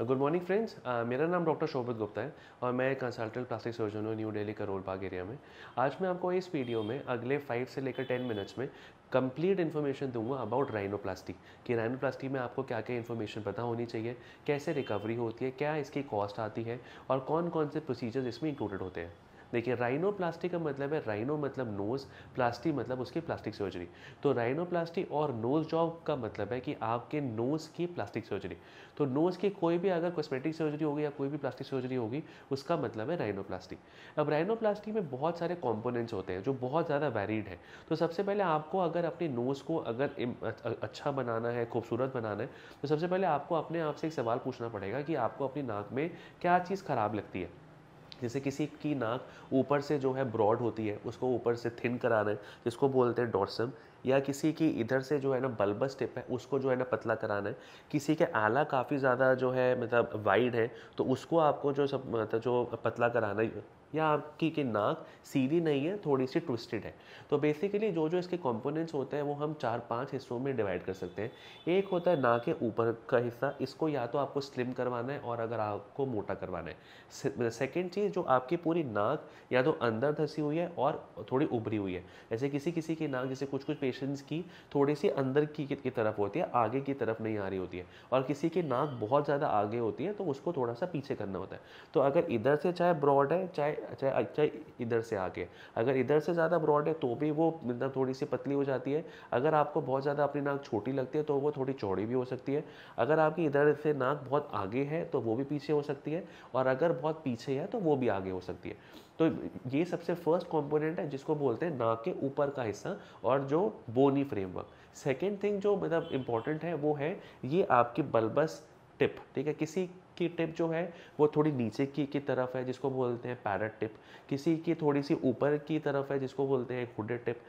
good morning friends मेरा नाम doctor शोभित गुप्ता है और मैं कंसल्टेंट प्लास्टिक सर्जन हूँ न्यू डेली करोल बाग एरिया में आज मैं आपको इस वीडियो में अगले फाइव से लेकर टेन मिनट्स में कंप्लीट इन्फॉर्मेशन दूंगा अबाउट राइनोप्लास्टी कि राइनोप्लास्टी में आपको क्या क्या इन्फॉर्मेशन पता होनी चाहिए कैसे रिकवरी होती है क्या इसकी कॉस्ट आती है और कौन कौन से प्रोसीजर्स इसमें इंक्लूडेड होते हैं देखिए राइनोप्लास्टी का मतलब है राइनो मतलब नोज़ प्लास्टी मतलब उसकी प्लास्टिक सर्जरी तो राइनोप्लास्टी और नोज़ जॉब का मतलब है कि आपके नोज़ की प्लास्टिक सर्जरी तो नोज़ की कोई भी अगर कॉस्मेटिक सर्जरी होगी या कोई भी प्लास्टिक सर्जरी होगी उसका मतलब है राइनोप्लास्टी अब राइनोप्लास्टी में बहुत सारे कॉम्पोनेंट्स होते हैं जो बहुत ज़्यादा वेरीड है तो सबसे पहले आपको अगर अपने नोज़ को अगर अच्छा बनाना है खूबसूरत बनाना है तो सबसे पहले आपको अपने आप से एक सवाल पूछना पड़ेगा कि आपको अपनी नाक में क्या चीज़ ख़राब लगती है जैसे किसी की नाक ऊपर से जो है ब्रॉड होती है उसको ऊपर से थिन कराना है जिसको बोलते हैं डॉर्सम या किसी की इधर से जो है ना बल्बस टिप है उसको जो है ना पतला कराना है किसी के आला काफ़ी ज़्यादा जो है मतलब वाइड है तो उसको आपको जो सब मतलब जो पतला कराना है या आपकी की नाक सीधी नहीं है थोड़ी सी ट्विस्टेड है तो बेसिकली जो जो इसके कंपोनेंट्स होते हैं वो हम चार पांच हिस्सों में डिवाइड कर सकते हैं एक होता है नाक के ऊपर का हिस्सा इसको या तो आपको स्लिम करवाना है और अगर आपको मोटा करवाना है सेकेंड मतलब चीज़ जो आपकी पूरी नाक या तो अंदर धसी हुई है और थोड़ी उभरी हुई है जैसे किसी किसी की नाक जैसे कुछ कुछ पेश वेरिएशंस की थोड़ी सी अंदर की, की तरफ होती है आगे की तरफ नहीं आ रही होती है और किसी की नाक बहुत ज़्यादा आगे होती है तो उसको थोड़ा सा पीछे करना होता है तो अगर इधर से चाहे ब्रॉड है चाहे चाहे चाहे इधर से आगे अगर इधर से ज़्यादा ब्रॉड है तो भी वो मतलब थोड़ी सी पतली हो जाती है अगर आपको बहुत ज़्यादा अपनी नाक छोटी लगती है तो वो थोड़ी चौड़ी भी हो सकती है अगर आपकी इधर से नाक बहुत आगे है तो वो भी पीछे हो सकती है और अगर बहुत पीछे है तो वो भी आगे हो सकती है तो ये सबसे फर्स्ट कंपोनेंट है जिसको बोलते हैं नाक के ऊपर का हिस्सा और जो बोनी फ्रेमवर्क सेकेंड थिंग जो मतलब इम्पॉर्टेंट है वो है ये आपकी बल्बस टिप ठीक है किसी की टिप जो है वो थोड़ी नीचे की की तरफ है जिसको बोलते हैं पैरट टिप किसी की थोड़ी सी ऊपर की तरफ है जिसको बोलते हैं हुडेड टिप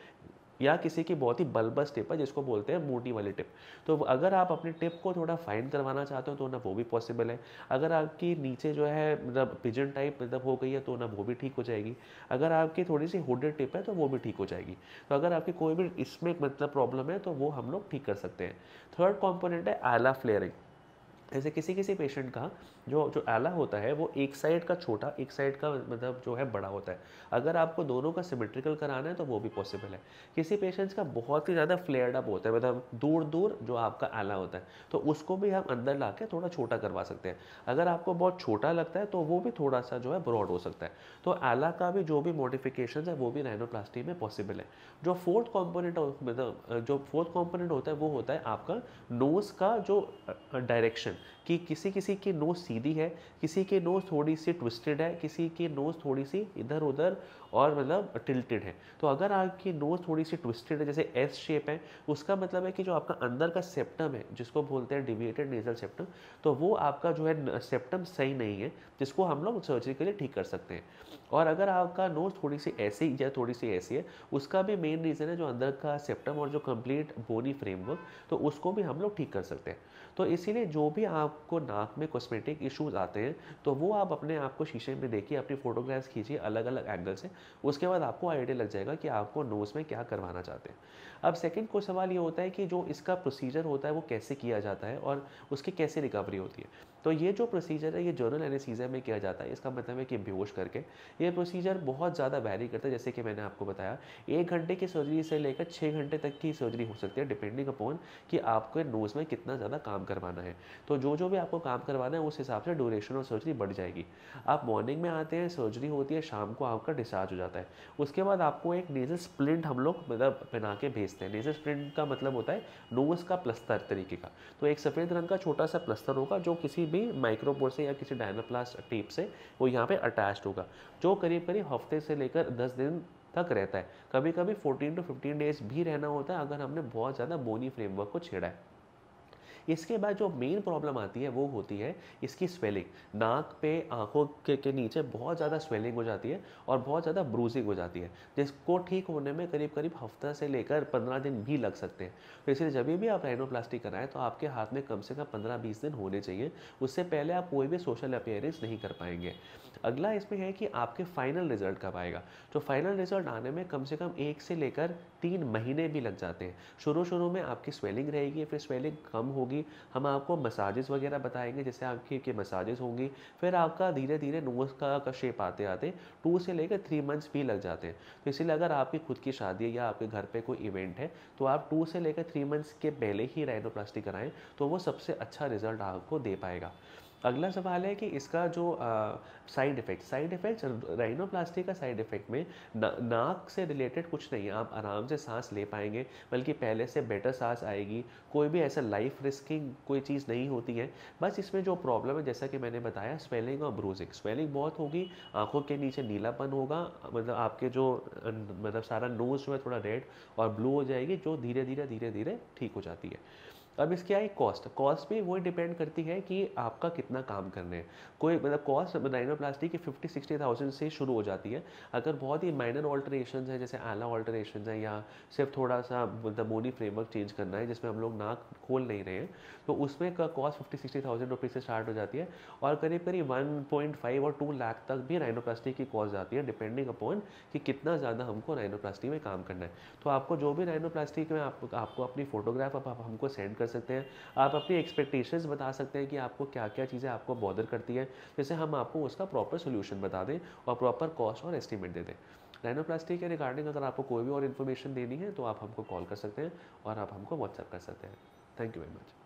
या किसी की बहुत ही बल्बस टिप है जिसको बोलते हैं मोटी वाली टिप तो अगर आप अपनी टिप को थोड़ा फाइन करवाना चाहते हो तो ना वो भी पॉसिबल है अगर आपकी नीचे जो है मतलब पिजन टाइप मतलब हो गई है तो ना वो भी ठीक हो जाएगी अगर आपकी थोड़ी सी हुडेड टिप है तो वो भी ठीक हो जाएगी तो अगर आपकी कोई भी इसमें मतलब प्रॉब्लम है तो वो हम लोग ठीक कर सकते हैं थर्ड कॉम्पोनेंट है आला फ्लेयरिंग जैसे किसी किसी पेशेंट का जो जो आला होता है वो एक साइड का छोटा एक साइड का मतलब जो है बड़ा होता है अगर आपको दोनों का सिमेट्रिकल कराना है तो वो भी पॉसिबल है किसी पेशेंट्स का बहुत ही ज़्यादा फ्लेयर्ड अप होता है मतलब दूर दूर जो आपका आला होता है तो उसको भी हम अंदर ला के थोड़ा छोटा करवा सकते हैं अगर आपको बहुत छोटा लगता है तो वो भी थोड़ा सा जो है ब्रॉड हो सकता है तो आला का भी जो भी मॉडिफिकेशन है वो भी रेनोप्लास्टी में पॉसिबल है जो फोर्थ कॉम्पोनेंट मतलब जो फोर्थ कॉम्पोनेंट होता है वो होता है आपका नोज़ का जो डायरेक्शन क्वेश्चन कि किसी किसी की नोज सीधी है किसी की नोज थोड़ी सी ट्विस्टेड है किसी की नोज थोड़ी सी इधर उधर और मतलब टिल्टेड है तो अगर आपकी नोज थोड़ी सी ट्विस्टेड है जैसे एस शेप है उसका मतलब है कि जो आपका अंदर का सेप्टम है जिसको बोलते हैं डिविएटेड नेजल सेप्टम तो वो आपका जो है सेप्टम सही नहीं है जिसको हम लोग सर्जिकली ठीक कर सकते हैं और अगर आपका नोज थोड़ी सी ऐसी या थोड़ी सी ऐसी है उसका भी मेन रीज़न है जो अंदर का सेप्टम और जो कम्प्लीट बोनी फ्रेमवर्क तो उसको भी हम लोग ठीक कर सकते हैं तो इसीलिए जो भी भी आपको नाक में कॉस्मेटिक इश्यूज आते हैं तो वो आप अपने आप को शीशे में देखिए अपनी फोटोग्राफ्स खींचिए अलग अलग एंगल से उसके बाद आपको आइडिया लग जाएगा कि आपको नोज़ में क्या करवाना चाहते हैं अब सेकेंड को सवाल ये होता है कि जो इसका प्रोसीजर होता है वो कैसे किया जाता है और उसकी कैसे रिकवरी होती है तो ये जो प्रोसीजर है ये जर्नल एनेसीजा में किया जाता है इसका मतलब है कि बेहोश करके ये प्रोसीजर बहुत ज़्यादा वैरी करता है जैसे कि मैंने आपको बताया एक घंटे की सर्जरी से लेकर छः घंटे तक की सर्जरी हो सकती है डिपेंडिंग अपॉन कि आपके नोज़ में कितना ज़्यादा काम करवाना है तो तो जो जो भी आपको काम करवाना है उस हिसाब से ड्यूरेशन और सर्जरी बढ़ जाएगी आप मॉर्निंग में आते हैं सर्जरी होती है शाम को आपका डिस्चार्ज हो जाता है उसके बाद आपको एक नेजल स्प्लिंट हम लोग मतलब पहना के भेजते हैं नेजल स्प्लिंट का मतलब होता है नोज का प्लस्तर तरीके का तो एक सफ़ेद रंग का छोटा सा प्लस्तर होगा जो किसी भी माइक्रोपोर से या किसी डायनाप्लास्ट टेप से वो यहाँ पर अटैच होगा जो करीब करीब हफ्ते से लेकर दस दिन तक रहता है कभी कभी 14 टू 15 डेज भी रहना होता है अगर हमने बहुत ज़्यादा बोनी फ्रेमवर्क को छेड़ा है इसके बाद जो मेन प्रॉब्लम आती है वो होती है इसकी स्वेलिंग नाक पे आँखों के, के नीचे बहुत ज़्यादा स्वेलिंग हो जाती है और बहुत ज़्यादा ब्रूजिंग हो जाती है जिसको ठीक होने में करीब करीब हफ्ता से लेकर पंद्रह दिन भी लग सकते हैं तो इसलिए जब भी आप रेनोप्लास्टिक कराएं तो आपके हाथ में कम से कम पंद्रह बीस दिन होने चाहिए उससे पहले आप कोई भी सोशल अपेयरेंस नहीं कर पाएंगे अगला इसमें है कि आपके फाइनल रिजल्ट कब आएगा तो फाइनल रिजल्ट आने में कम से कम एक से लेकर तीन महीने भी लग जाते हैं शुरू शुरू में आपकी स्वेलिंग रहेगी फिर स्वेलिंग कम होगी होगी हम आपको मसाजेस वगैरह बताएंगे जैसे आपकी के मसाजेस होंगी फिर आपका धीरे धीरे नोज का, का शेप आते आते टू से लेकर थ्री मंथ्स भी लग जाते हैं तो इसीलिए अगर आपकी खुद की शादी या आपके घर पर कोई इवेंट है तो आप टू से लेकर थ्री मंथ्स के पहले ही रेनोप्लास्टिक कराएं तो वो सबसे अच्छा रिजल्ट आपको दे पाएगा अगला सवाल है कि इसका जो side effect side effect rhinoplasty का साइड इफ़ेक्ट में ना, नाक से रिलेटेड कुछ नहीं है आप आराम से सांस ले पाएंगे बल्कि पहले से बेटर सांस आएगी कोई भी ऐसा लाइफ रिस्किंग कोई चीज़ नहीं होती है बस इसमें जो प्रॉब्लम है जैसा कि मैंने बताया स्वेलिंग और ब्रूजिंग स्वेलिंग बहुत होगी आँखों के नीचे नीलापन होगा मतलब आपके जो मतलब सारा नोज़ जो है थोड़ा रेड और ब्लू हो जाएगी जो धीरे धीरे धीरे धीरे ठीक हो जाती है अब इसके आई कॉस्ट कॉस्ट भी वो डिपेंड करती है कि आपका कितना काम करना है कोई मतलब कॉस्ट प्लास्टिक की फिफ्टी सिक्सटी थाउजेंड से शुरू हो जाती है अगर बहुत ही माइनर ऑल्ट्रेशन है जैसे आला ऑल्टरेशन है या सिर्फ थोड़ा सा मतलब मोनी फ्रेमवर्क चेंज करना है जिसमें हम लोग नाक खोल नहीं रहे हैं तो उसमें का cost fifty sixty thousand rupees से स्टार्ट हो जाती है और करीब करीब वन पॉइंट फाइव और टू लाख तक भी राइनोप्लास्टी की कॉस्ट जाती है डिपेंडिंग अपॉन कि कितना ज़्यादा हमको राइनोप्लास्टी में काम करना है तो आपको जो भी प्लास्टिक में आप, आपको अपनी फोटोग्राफ आप, आप हमको सेंड कर कर सकते हैं आप अपनी एक्सपेक्टेशंस बता सकते हैं कि आपको क्या क्या चीज़ें आपको बॉर्डर करती है जैसे हम आपको उसका प्रॉपर सोल्यूशन बता दें और प्रॉपर कॉस्ट और एस्टिमेट दे दें राइनोप्लास्टी के रिगार्डिंग अगर आपको कोई भी और इन्फॉर्मेशन देनी है तो आप हमको कॉल कर सकते हैं और आप हमको व्हाट्सअप कर सकते हैं थैंक यू वेरी मच